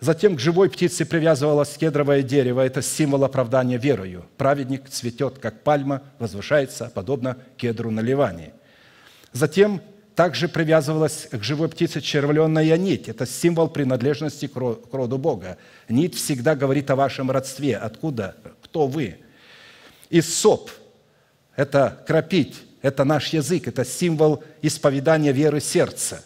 Затем к живой птице привязывалось кедровое дерево. Это символ оправдания верою. Праведник цветет, как пальма, возвышается, подобно кедру на Ливане. Затем также привязывалась к живой птице червленная нить. Это символ принадлежности к роду Бога. Нить всегда говорит о вашем родстве. Откуда? Кто вы? И соп – это кропить, это наш язык, это символ исповедания веры сердца.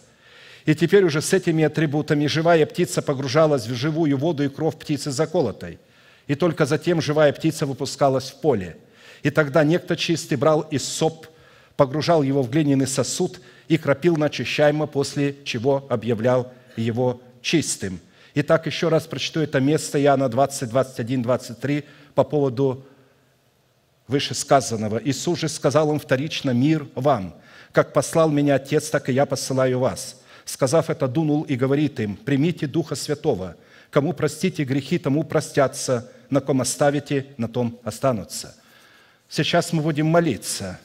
И теперь уже с этими атрибутами живая птица погружалась в живую воду и кровь птицы заколотой. И только затем живая птица выпускалась в поле. И тогда некто чистый брал из соп, погружал его в глиняный сосуд и кропил на очищаемо, после чего объявлял его чистым. Итак, еще раз прочту это место Иоанна 20, 21, 23 по поводу вышесказанного. Иисус же сказал им вторично «Мир вам! Как послал меня Отец, так и я посылаю вас». Сказав это, дунул и говорит им «Примите Духа Святого, кому простите грехи, тому простятся, на ком оставите, на том останутся». Сейчас мы будем молиться,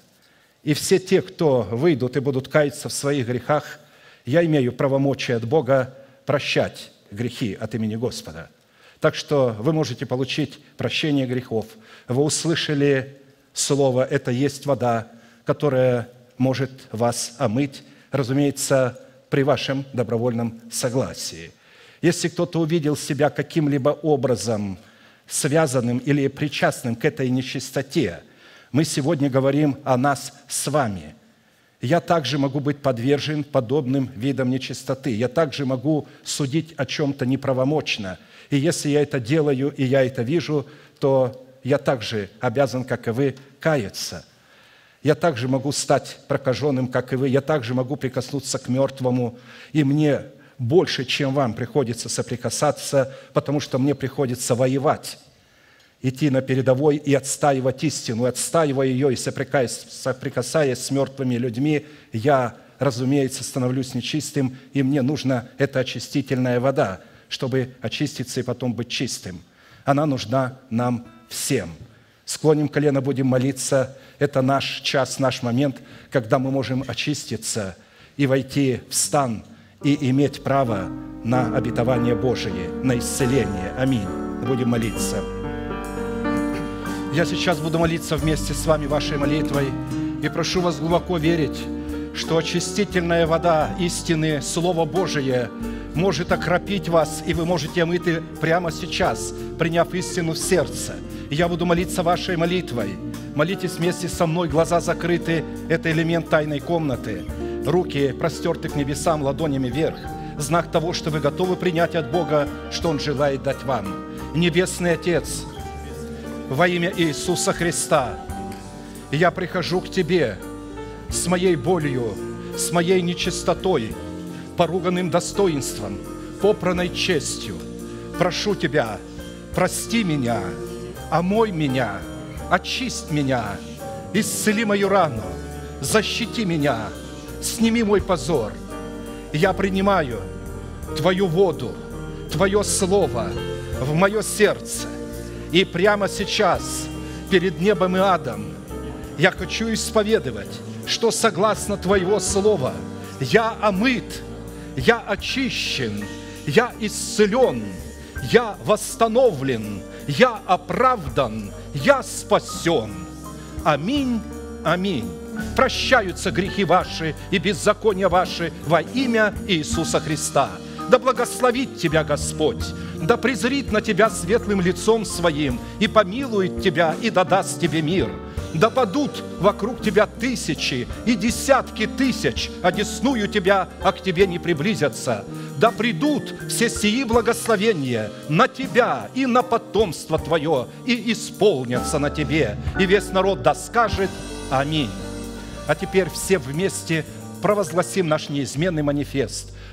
и все те, кто выйдут и будут каяться в своих грехах, я имею правомочие от Бога прощать грехи от имени Господа – так что вы можете получить прощение грехов. Вы услышали слово «это есть вода», которая может вас омыть, разумеется, при вашем добровольном согласии. Если кто-то увидел себя каким-либо образом связанным или причастным к этой нечистоте, мы сегодня говорим о нас с вами. Я также могу быть подвержен подобным видам нечистоты. Я также могу судить о чем-то неправомочно – и если я это делаю, и я это вижу, то я также обязан, как и вы, каяться. Я также могу стать прокаженным, как и вы. Я также могу прикоснуться к мертвому. И мне больше, чем вам приходится соприкасаться, потому что мне приходится воевать идти на передовой и отстаивать истину, отстаивая ее и соприкасаясь, соприкасаясь с мертвыми людьми, я, разумеется, становлюсь нечистым, и мне нужна эта очистительная вода чтобы очиститься и потом быть чистым. Она нужна нам всем. Склоним колено, будем молиться. Это наш час, наш момент, когда мы можем очиститься и войти в стан и иметь право на обетование Божие, на исцеление. Аминь. Будем молиться. Я сейчас буду молиться вместе с вами вашей молитвой и прошу вас глубоко верить, что очистительная вода истины, Слово Божие – может окропить вас, и вы можете омыты прямо сейчас, приняв истину в сердце. И я буду молиться вашей молитвой. Молитесь вместе со мной, глаза закрыты. Это элемент тайной комнаты. Руки простерты к небесам, ладонями вверх. Знак того, что вы готовы принять от Бога, что Он желает дать вам. Небесный Отец, во имя Иисуса Христа, я прихожу к Тебе с моей болью, с моей нечистотой – поруганным достоинством, попранной честью. Прошу Тебя, прости меня, омой меня, очисть меня, исцели мою рану, защити меня, сними мой позор. Я принимаю Твою воду, Твое Слово в мое сердце. И прямо сейчас, перед небом и адом, я хочу исповедовать, что согласно Твоего Слова я омыт – я очищен, я исцелен, я восстановлен, я оправдан, я спасен. Аминь, аминь. Прощаются грехи ваши и беззакония ваши во имя Иисуса Христа. Да благословит тебя Господь, да презрит на тебя светлым лицом своим и помилует тебя и дадаст тебе мир – да падут вокруг тебя тысячи и десятки тысяч, одесную а тебя, а к тебе не приблизятся. Да придут все сии благословения на тебя и на потомство твое, и исполнятся на тебе. И весь народ да скажет Аминь. А теперь все вместе провозгласим наш неизменный манифест